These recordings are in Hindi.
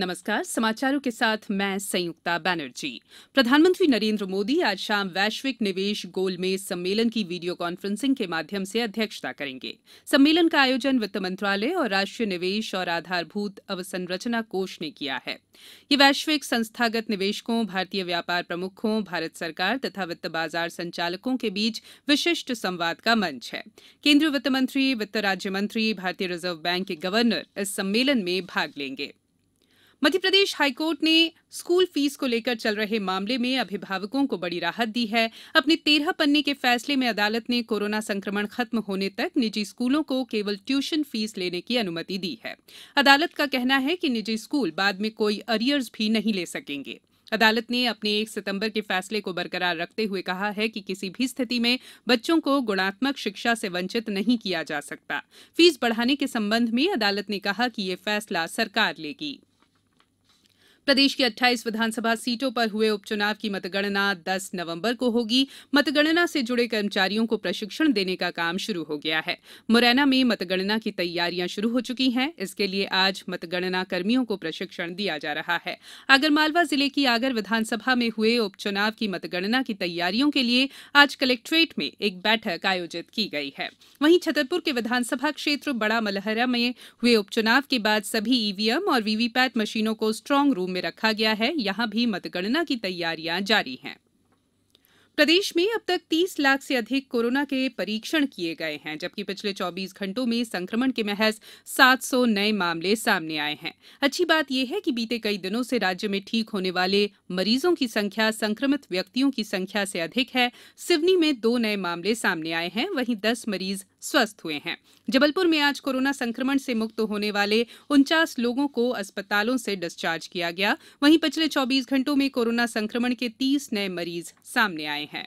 नमस्कार समाचारों के साथ मैं संयुक्ता बैनर्जी प्रधानमंत्री नरेन्द्र मोदी आज शाम वैश्विक निवेश गोलमेज सम्मेलन की वीडियो कॉन्फ्रेंसिंग के माध्यम से अध्यक्षता करेंगे सम्मेलन का आयोजन वित्त मंत्रालय और राष्ट्रीय निवेश और आधारभूत अवसंरचना कोष ने किया है ये वैश्विक संस्थागत निवेशकों भारतीय व्यापार प्रमुखों भारत सरकार तथा वित्त बाजार संचालकों के बीच विशिष्ट संवाद का मंच है केंद्रीय वित्त मंत्री वित्त राज्य मंत्री भारतीय रिजर्व बैंक के गवर्नर इस सम्मेलन में भाग लेंगे मध्यप्रदेश हाईकोर्ट ने स्कूल फीस को लेकर चल रहे मामले में अभिभावकों को बड़ी राहत दी है अपने तेरह पन्ने के फैसले में अदालत ने कोरोना संक्रमण खत्म होने तक निजी स्कूलों को केवल ट्यूशन फीस लेने की अनुमति दी है अदालत का कहना है कि निजी स्कूल बाद में कोई अरियर्स भी नहीं ले सकेंगे अदालत ने अपने एक सितंबर के फैसले को बरकरार रखते हुए कहा है कि किसी भी स्थिति में बच्चों को गुणात्मक शिक्षा से वंचित नहीं किया जा सकता फीस बढ़ाने के संबंध में अदालत ने कहा कि यह फैसला सरकार लेगी प्रदेश की 28 विधानसभा सीटों पर हुए उपचुनाव की मतगणना दस नवंबर को होगी मतगणना से जुड़े कर्मचारियों को प्रशिक्षण देने का काम शुरू हो गया है मुरैना में मतगणना की तैयारियां शुरू हो चुकी हैं इसके लिए आज मतगणना कर्मियों को प्रशिक्षण दिया जा रहा है आगरमालवा जिले की आगर विधानसभा में हुए उपचुनाव की मतगणना की तैयारियों के लिए आज कलेक्ट्रेट में एक बैठक आयोजित की गई है वहीं छतरपुर के विधानसभा क्षेत्र बड़ा मलहरा में हुए उपचुनाव के बाद सभी ईवीएम और वीवीपैट मशीनों को स्ट्रांग रूम में रखा गया है यहां भी मतगणना की तैयारियां जारी हैं प्रदेश में अब तक 30 लाख से अधिक कोरोना के परीक्षण किए गए हैं जबकि पिछले 24 घंटों में संक्रमण के महज 700 नए मामले सामने आए हैं अच्छी बात यह है कि बीते कई दिनों से राज्य में ठीक होने वाले मरीजों की संख्या संक्रमित व्यक्तियों की संख्या से अधिक है सिवनी में दो नए मामले सामने आए हैं वहीं दस मरीज स्वस्थ हुए हैं जबलपुर में आज कोरोना संक्रमण से मुक्त होने वाले उनचास लोगों को अस्पतालों से डिस्चार्ज किया गया वहीं पिछले चौबीस घंटों में कोरोना संक्रमण के तीस नए मरीज सामने आए हैं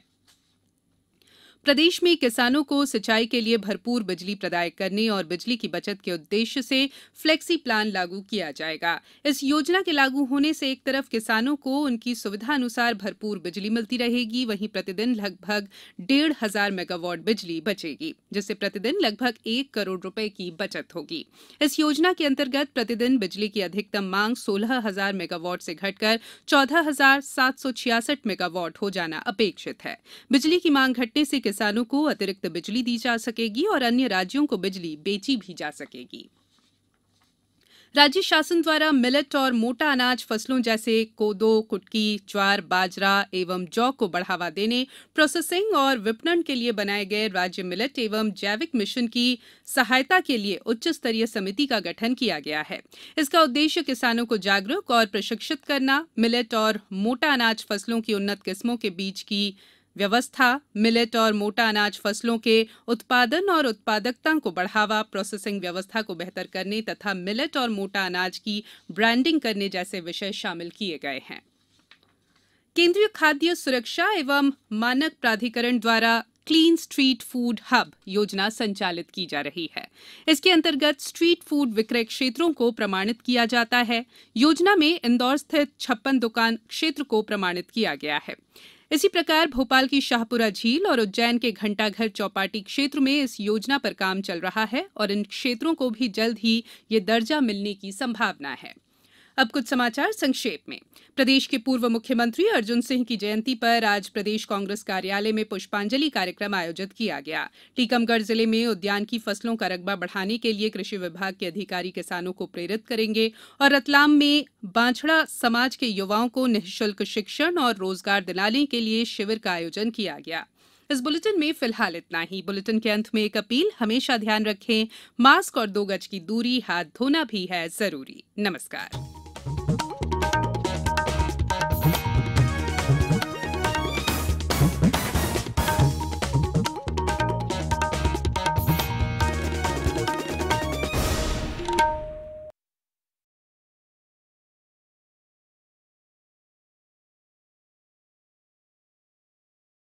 प्रदेश में किसानों को सिंचाई के लिए भरपूर बिजली प्रदाय करने और बिजली की बचत के उद्देश्य से फ्लेक्सी प्लान लागू किया जाएगा इस योजना के लागू होने से एक तरफ किसानों को उनकी सुविधा अनुसार भरपूर बिजली मिलती रहेगी वहीं प्रतिदिन लगभग डेढ़ हजार मेगावाट बिजली बचेगी जिससे प्रतिदिन लगभग एक करोड़ रुपए की बचत होगी इस योजना के अंतर्गत प्रतिदिन बिजली की अधिकतम मांग सोलह हजार मेगावाट से घटकर चौदह हजार सात सौ छियासठ मेगावाट हो जाना अपेक्षित है बिजली की मांग घटने से किसानों को अतिरिक्त बिजली दी जा सकेगी और अन्य राज्यों को बिजली बेची भी जा सकेगी राज्य शासन द्वारा मिलेट और मोटा अनाज फसलों जैसे कोदो कुटकी ज्वार बाजरा एवं जौ को बढ़ावा देने प्रोसेसिंग और विपणन के लिए बनाए गए राज्य मिलेट एवं जैविक मिशन की सहायता के लिए उच्च स्तरीय समिति का गठन किया गया है इसका उद्देश्य किसानों को जागरूक और प्रशिक्षित करना मिलेट और मोटा अनाज फसलों की उन्नत किस्मों के बीच की व्यवस्था मिलेट और मोटा अनाज फसलों के उत्पादन और उत्पादकता को बढ़ावा प्रोसेसिंग व्यवस्था को बेहतर करने तथा मिलेट और मोटा अनाज की ब्रांडिंग करने जैसे विषय शामिल किए गए हैं केंद्रीय खाद्य सुरक्षा एवं मानक प्राधिकरण द्वारा क्लीन स्ट्रीट फूड हब योजना संचालित की जा रही है इसके अंतर्गत स्ट्रीट फूड विक्रय क्षेत्रों को प्रमाणित किया जाता है योजना में इंदौर स्थित छप्पन दुकान क्षेत्र को प्रमाणित किया गया है इसी प्रकार भोपाल की शाहपुरा झील और उज्जैन के घंटाघर चौपाटी क्षेत्र में इस योजना पर काम चल रहा है और इन क्षेत्रों को भी जल्द ही ये दर्जा मिलने की संभावना है अब कुछ समाचार संक्षेप में प्रदेश के पूर्व मुख्यमंत्री अर्जुन सिंह की जयंती पर आज प्रदेश कांग्रेस कार्यालय में पुष्पांजलि कार्यक्रम आयोजित किया गया टीकमगढ़ जिले में उद्यान की फसलों का रकबा बढ़ाने के लिए कृषि विभाग के अधिकारी किसानों को प्रेरित करेंगे और रतलाम में बांछड़ा समाज के युवाओं को निःशुल्क शिक्षण और रोजगार दिलाने के लिए शिविर का आयोजन किया गया इस बुलेटिन में फिलहाल इतना ही बुलेटिन के अंत में एक अपील हमेशा ध्यान रखें मास्क और दो गज की दूरी हाथ धोना भी है जरूरी नमस्कार